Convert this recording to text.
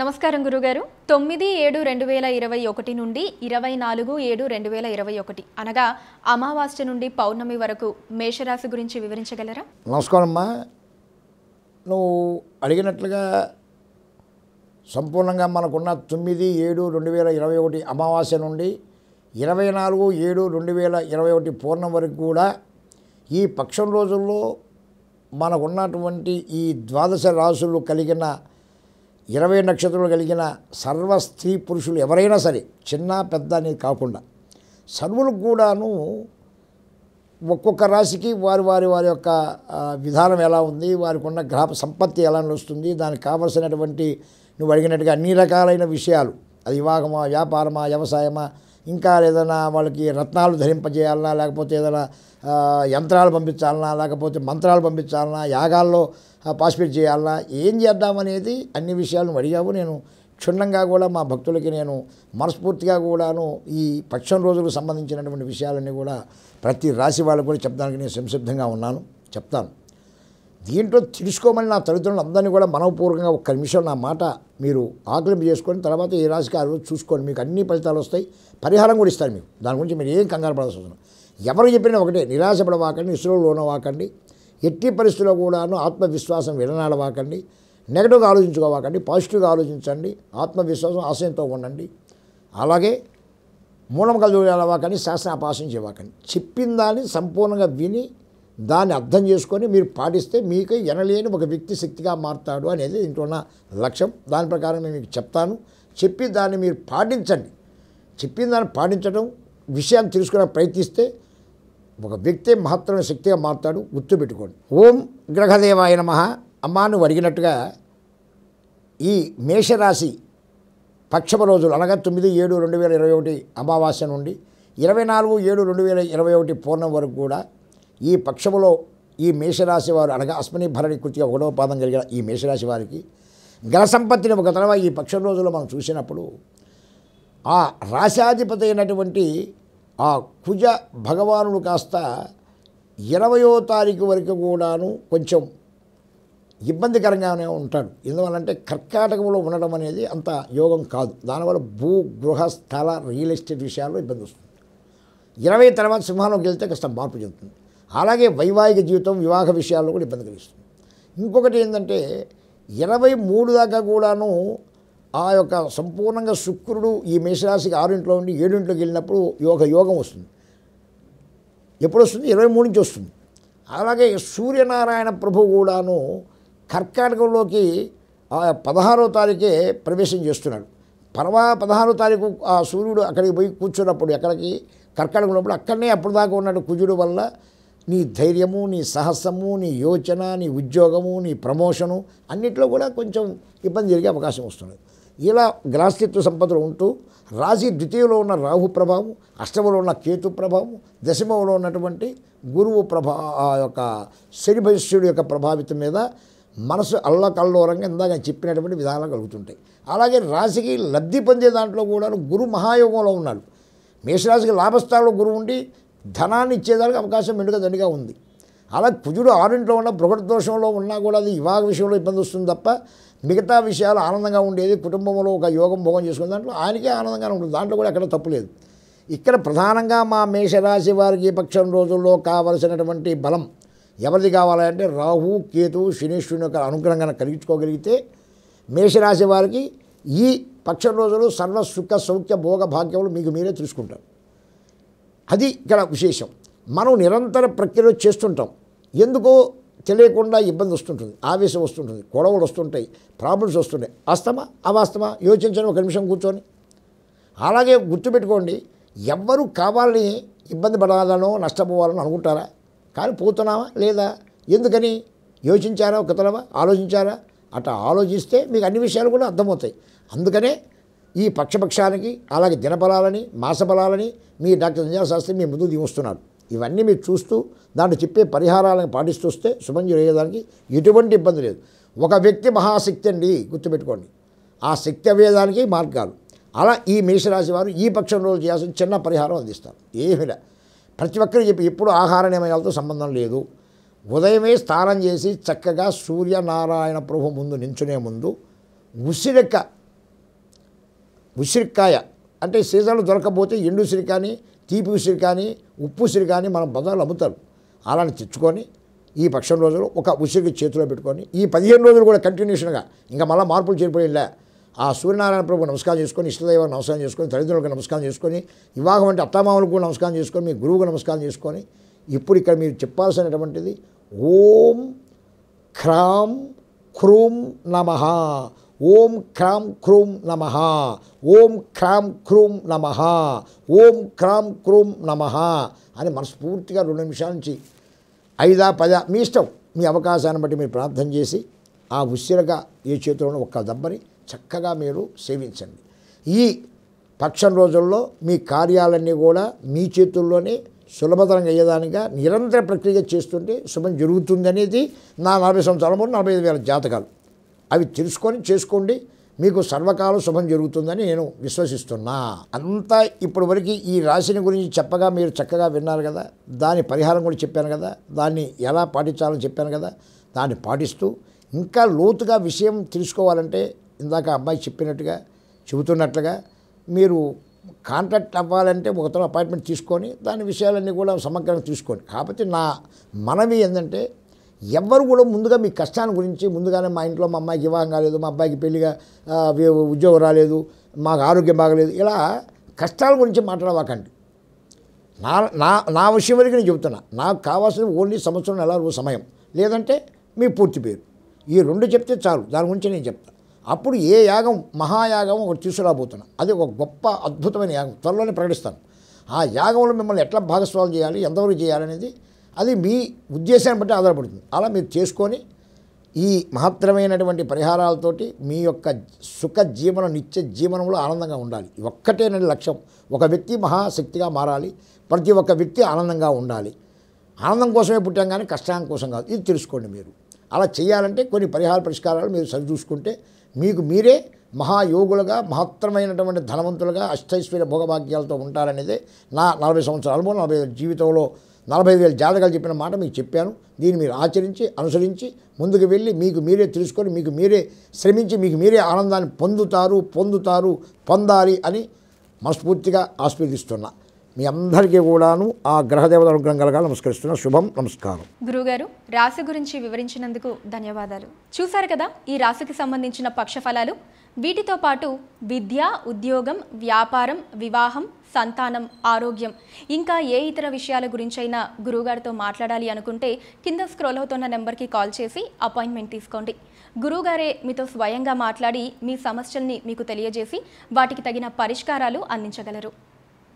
నమస్కారం గురుగారు తొమ్మిది ఏడు రెండు వేల ఇరవై ఒకటి నుండి ఇరవై నాలుగు ఏడు రెండు వేల ఇరవై ఒకటి అనగా అమావాస్య నుండి పౌర్ణమి వరకు మేషరాశి గురించి వివరించగలరా నమస్కారం అమ్మా నువ్వు అడిగినట్లుగా సంపూర్ణంగా మనకున్న తొమ్మిది ఏడు రెండు వేల ఇరవై ఒకటి అమావాస్య నుండి ఇరవై నాలుగు ఏడు రెండు వేల ఇరవై ఒకటి పూర్ణం వరకు కూడా ఈ పక్షం రోజుల్లో మనకున్నటువంటి ఈ ద్వాదశ రాసులు కలిగిన ఇరవై నక్షత్రాలు కలిగిన సర్వ స్త్రీ పురుషులు ఎవరైనా సరే చిన్న పెద్ద అనేది కాకుండా సర్వులకు కూడాను ఒక్కొక్క రాశికి వారి వారి వారి యొక్క విధానం ఎలా ఉంది వారికి ఉన్న గ్రహ సంపత్తి ఎలా నడుస్తుంది దానికి కావలసినటువంటి నువ్వు అడిగినట్టుగా అన్ని రకాలైన విషయాలు అది వివాహమా వ్యాపారమా వ్యవసాయమా ఇంకా ఏదైనా వాళ్ళకి రత్నాలు ధరింపజేయాలన్నా లేకపోతే ఏదైనా యంత్రాలు పంపించాలన్నా లేకపోతే మంత్రాలు పంపించాలన్నా యాగాల్లో పార్టిసిపేట్ చేయాలన్నా ఏం చేద్దామనేది అన్ని విషయాలను అడిగావు నేను క్షుణ్ణంగా కూడా మా భక్తులకి నేను మనస్ఫూర్తిగా కూడాను ఈ పక్షం రోజులకు సంబంధించినటువంటి విషయాలన్నీ కూడా ప్రతి రాశి వాళ్ళకు కూడా చెప్పడానికి నేను సంసిద్ధంగా ఉన్నాను చెప్తాను దీంట్లో తెలుసుకోమని నా తల్లిదండ్రులు అందరినీ కూడా మనవపూర్వకంగా ఒక నిమిషం నా మాట మీరు ఆకలింపు చేసుకొని తర్వాత ఏ రాశికి ఆ రోజు చూసుకోండి మీకు అన్ని ఫలితాలు వస్తాయి పరిహారం కూడా ఇస్తారు మీకు దాని గురించి మీరు ఏం కంగారు పడాల్సి వస్తుంది ఎవరు చెప్పినా ఒకటే నిరాశపడవాకండి ఇసులో లోనవాకండి ఎట్టి పరిస్థితుల్లో కూడాను ఆత్మవిశ్వాసం విడనాడవాకండి నెగటివ్గా ఆలోచించుకోవాకండి పాజిటివ్గా ఆలోచించండి ఆత్మవిశ్వాసం ఆశయంతో ఉండండి అలాగే మూలం కలిగి అలవాకండి శాసన అపాసించేవాకండి చెప్పిన దాన్ని సంపూర్ణంగా విని దాన్ని అర్థం చేసుకొని మీరు పాటిస్తే మీకు ఎనలేని ఒక వ్యక్తి శక్తిగా మారుతాడు అనేది దీంట్లో ఉన్న లక్ష్యం దాని ప్రకారం నేను మీకు చెప్తాను చెప్పి దాన్ని మీరు పాటించండి చెప్పిన దాన్ని పాటించడం విషయాన్ని తెలుసుకునే ప్రయత్నిస్తే ఒక వ్యక్తి మహత్తరమైన శక్తిగా మారుతాడు గుర్తుపెట్టుకోండి ఓం గ్రహదేవాయ నమ అమ్మా నువ్వు అడిగినట్టుగా ఈ మేషరాశి పక్షమ రోజులు అనగా తొమ్మిది ఏడు రెండు వేల ఇరవై ఒకటి అమావాస్య నుండి ఇరవై నాలుగు ఏడు రెండు వేల ఇరవై ఒకటి పూర్ణం వరకు కూడా ఈ పక్షములో ఈ మేషరాశి వారు అనగా అశ్విని భరణి కృతిగా ఒకటవ పాదం కలిగిన ఈ మేషరాశి వారికి ఘన సంపత్తిని ఒక తర్వాత ఈ పక్ష రోజుల్లో మనం చూసినప్పుడు ఆ రాశాధిపతి అయినటువంటి ఆ కుజ భగవానుడు కాస్త ఇరవయో తారీఖు వరకు కూడాను కొంచెం ఇబ్బందికరంగానే ఉంటాడు ఎందువల్లంటే కర్కాటకంలో ఉండడం అనేది అంత యోగం కాదు దానివల్ల భూ గృహ స్థల రియల్ ఎస్టేట్ విషయాల్లో ఇబ్బంది వస్తుంది ఇరవై తర్వాత సింహాలకు వెళ్తే కష్టం మార్పు చెందుతుంది అలాగే వైవాహిక జీవితం వివాహ విషయాల్లో కూడా ఇబ్బంది కలిగిస్తుంది ఇంకొకటి ఏంటంటే ఇరవై మూడు దాకా కూడాను ఆ యొక్క సంపూర్ణంగా శుక్రుడు ఈ మేషరాశికి ఆరింట్లో ఉండి ఏడింట్లోకి వెళ్ళినప్పుడు యోగ యోగం వస్తుంది ఎప్పుడు వస్తుంది ఇరవై మూడు నుంచి వస్తుంది అలాగే సూర్యనారాయణ ప్రభు కూడాను కర్కాటకంలోకి పదహారో తారీఖే ప్రవేశం చేస్తున్నాడు పర్వా పదహారో తారీఖు ఆ సూర్యుడు అక్కడికి పోయి కూర్చున్నప్పుడు ఎక్కడికి ఉన్నప్పుడు అక్కడనే అప్పుడు దాకా ఉన్నాడు కుజుడు వల్ల నీ ధైర్యము నీ సాహసము నీ యోచన నీ ఉద్యోగము నీ ప్రమోషను అన్నిట్లో కూడా కొంచెం ఇబ్బంది జరిగే అవకాశం వస్తుంది ఇలా గ్రాస్తిత్వ సంపదలు ఉంటూ రాశి ద్వితీయంలో ఉన్న రాహు ప్రభావం అష్టమలో ఉన్న కేతు ప్రభావం దశమంలో ఉన్నటువంటి గురువు ప్రభా యొక్క శనిభవిష్యుడు యొక్క ప్రభావితం మీద మనసు అల్లకల్లోరంగా ఇందాక చెప్పినటువంటి విధానాలు కలుగుతుంటాయి అలాగే రాశికి లబ్ధి పొందే దాంట్లో కూడా గురు మహాయోగంలో ఉన్నాడు మేషరాశికి లాభస్థానంలో గురువు ఉండి ధనాన్ని ఇచ్చేదానికి అవకాశం వెనుక దండిగా ఉంది అలా కుజుడు ఆరింట్లో ఉన్న ప్రకృతి దోషంలో ఉన్నా కూడా అది వివాహ విషయంలో ఇబ్బంది వస్తుంది తప్ప మిగతా విషయాలు ఆనందంగా ఉండేది కుటుంబంలో ఒక యోగం భోగం చేసుకున్న దాంట్లో ఆయనకే ఆనందంగా ఉంటుంది దాంట్లో కూడా ఎక్కడ తప్పు లేదు ఇక్కడ ప్రధానంగా మా మేషరాశి వారికి పక్షం రోజుల్లో కావలసినటువంటి బలం ఎవరిది కావాలంటే రాహు కేతు శనీశ్వరుని యొక్క అనుగ్రహంగా కలిగించుకోగలిగితే మేషరాశి వారికి ఈ పక్షం రోజులు సర్వ సుఖ సౌఖ్య భోగ భాగ్యములు మీకు మీరే చూసుకుంటారు అది ఇక్కడ విశేషం మనం నిరంతర ప్రక్రియలో చేస్తుంటాం ఎందుకో తెలియకుండా ఇబ్బంది వస్తుంటుంది ఆవేశం వస్తుంటుంది గొడవలు వస్తుంటాయి ప్రాబ్లమ్స్ వస్తుంటాయి వాస్తమా అవాస్తమా యోచించని ఒక నిమిషం కూర్చొని అలాగే గుర్తుపెట్టుకోండి ఎవ్వరూ కావాలని ఇబ్బంది పడాలనో నష్టపోవాలని అనుకుంటారా కానీ పోతున్నావా లేదా ఎందుకని యోచించారా ఒక తలవా ఆలోచించారా అట్లా ఆలోచిస్తే మీకు అన్ని విషయాలు కూడా అర్థమవుతాయి అందుకనే ఈ పక్షపక్షానికి అలాగే దినఫలాలని మాసఫలాలని మీ డాక్టర్ సంజయ శాస్త్రి మీ ముందు దిగుస్తున్నారు ఇవన్నీ మీరు చూస్తూ దాంట్లో చెప్పే పరిహారాలను పాటిస్తూ వస్తే శుభం చేయడానికి ఎటువంటి ఇబ్బంది లేదు ఒక వ్యక్తి మహాశక్తి అండి గుర్తుపెట్టుకోండి ఆ శక్తి అవేదానికి మార్గాలు అలా ఈ మేషరాశి వారు ఈ పక్షం రోజు చేయాల్సిన చిన్న పరిహారం అందిస్తారు ఏమిలా ప్రతి ఒక్కరు చెప్పి ఎప్పుడు ఆహార నియమాలతో సంబంధం లేదు ఉదయమే స్నానం చేసి చక్కగా సూర్యనారాయణ ప్రభు ముందు నించునే ముందు ఉసిరెక్క ఉసిరికాయ అంటే సీజన్లో దొరకకపోతే ఎండు కానీ తీపి కానీ ఉప్పు కానీ మనం బజార్లు అమ్ముతారు అలానే తెచ్చుకొని ఈ పక్షం రోజులు ఒక ఉసిరికి చేతిలో పెట్టుకొని ఈ పదిహేను రోజులు కూడా కంటిన్యూషన్గా ఇంకా మళ్ళీ మార్పులు చేరిపోయిలే ఆ సూర్యనారాయణ ప్రభు నమస్కారం చేసుకొని ఇష్టదైవాన్ని నమస్కారం చేసుకొని తల్లిదండ్రులకు నమస్కారం చేసుకొని వివాహం అంటే అత్తామామలకు నమస్కారం చేసుకొని మీ గురువుకు నమస్కారం చేసుకొని ఇప్పుడు ఇక్కడ మీరు చెప్పాల్సినటువంటిది ఓం క్రాం క్రూం నమహ ఓం క్రాం క్రూం నమ ఓం క్రాం క్రూం నమ ఓం క్రాం క్రూం నమ అని మనస్ఫూర్తిగా రెండు నిమిషాల నుంచి ఐదా పద మీ ఇష్టం మీ అవకాశాన్ని బట్టి మీరు ప్రార్థన చేసి ఆ ఉసిరగా ఏ చేతిలో ఒక్క దెబ్బని చక్కగా మీరు సేవించండి ఈ పక్షం రోజుల్లో మీ కార్యాలన్నీ కూడా మీ చేతుల్లోనే సులభతరంగా అయ్యేదానిగా నిరంతర ప్రక్రియ చేస్తుంటే శుభం జరుగుతుందనేది నా నలభై సంవత్సరాల మూడు నలభై ఐదు వేల జాతకాలు అవి తెలుసుకొని చేసుకోండి మీకు సర్వకాలం శుభం జరుగుతుందని నేను విశ్వసిస్తున్నా అంతా ఇప్పటి వరకు ఈ రాశిని గురించి చెప్పగా మీరు చక్కగా విన్నారు కదా దాని పరిహారం కూడా చెప్పాను కదా దాన్ని ఎలా పాటించాలని చెప్పాను కదా దాన్ని పాటిస్తూ ఇంకా లోతుగా విషయం తెలుసుకోవాలంటే ఇందాక అబ్బాయి చెప్పినట్టుగా చెబుతున్నట్లుగా మీరు కాంట్రాక్ట్ అవ్వాలంటే ఒకతను అపాయింట్మెంట్ తీసుకొని దాని విషయాలన్నీ కూడా సమగ్రంగా తీసుకోండి కాకపోతే నా మనవి ఏంటంటే ఎవ్వరు కూడా ముందుగా మీ కష్టాన్ని గురించి ముందుగానే మా ఇంట్లో మా అమ్మాయికి వివాహం కాలేదు మా అబ్బాయికి పెళ్లిగా ఉద్యోగం రాలేదు మాకు ఆరోగ్యం బాగలేదు ఇలా కష్టాల గురించి మాట్లాడవాకండి నా నా నా విషయం వరకు నేను చెబుతున్నా నాకు కావాల్సిన ఓన్లీ సంవత్సరం నెల రోజు సమయం లేదంటే మీ పూర్తి పేరు ఈ రెండు చెప్తే చాలు దాని గురించి నేను చెప్తాను అప్పుడు ఏ యాగం మహాయాగం ఒకటి తీసుకురాబోతున్నా అది ఒక గొప్ప అద్భుతమైన యాగం త్వరలోనే ప్రకటిస్తాను ఆ యాగంలో మిమ్మల్ని ఎట్లా భాగస్వామ్యం చేయాలి ఎంతవరకు చేయాలనేది అది మీ ఉద్దేశాన్ని బట్టి ఆధారపడుతుంది అలా మీరు చేసుకొని ఈ మహత్తరమైనటువంటి పరిహారాలతోటి మీ యొక్క సుఖ జీవనం నిత్య జీవనంలో ఆనందంగా ఉండాలి నేను లక్ష్యం ఒక వ్యక్తి మహాశక్తిగా మారాలి ప్రతి ఒక్క వ్యక్తి ఆనందంగా ఉండాలి ఆనందం కోసమే పుట్టాం కానీ కష్టాం కోసం కాదు ఇది తెలుసుకోండి మీరు అలా చేయాలంటే కొన్ని పరిహార పరిష్కారాలు మీరు సరి చూసుకుంటే మీకు మీరే మహాయోగులుగా మహత్తరమైనటువంటి ధనవంతులుగా అష్టైశ్వర్య భోగభాగ్యాలతో ఉంటారనేదే నా నలభై సంవత్సరాలు నలభై జీవితంలో నలభై వేల జాతకాలు చెప్పిన మాట మీకు చెప్పాను దీన్ని మీరు ఆచరించి అనుసరించి ముందుకు వెళ్ళి మీకు మీరే తెలుసుకొని మీకు మీరే శ్రమించి మీకు మీరే ఆనందాన్ని పొందుతారు పొందుతారు పొందాలి అని మనస్ఫూర్తిగా ఆస్వాదిస్తున్నా మీ అందరికీ కూడాను ఆ గ్రహదేవత అనుగ్రహం కలగాలి నమస్కరిస్తున్నా శుభం నమస్కారం గురువుగారు రాశి గురించి వివరించినందుకు ధన్యవాదాలు చూశారు కదా ఈ రాశికి సంబంధించిన పక్షఫలాలు వీటితో పాటు విద్య ఉద్యోగం వ్యాపారం వివాహం సంతానం ఆరోగ్యం ఇంకా ఏ ఇతర విషయాల గురించైనా గురువుగారితో మాట్లాడాలి అనుకుంటే కింద స్క్రోల్ అవుతున్న నెంబర్కి కాల్ చేసి అపాయింట్మెంట్ తీసుకోండి గురువుగారే మీతో స్వయంగా మాట్లాడి మీ సమస్యల్ని మీకు తెలియజేసి వాటికి తగిన పరిష్కారాలు అందించగలరు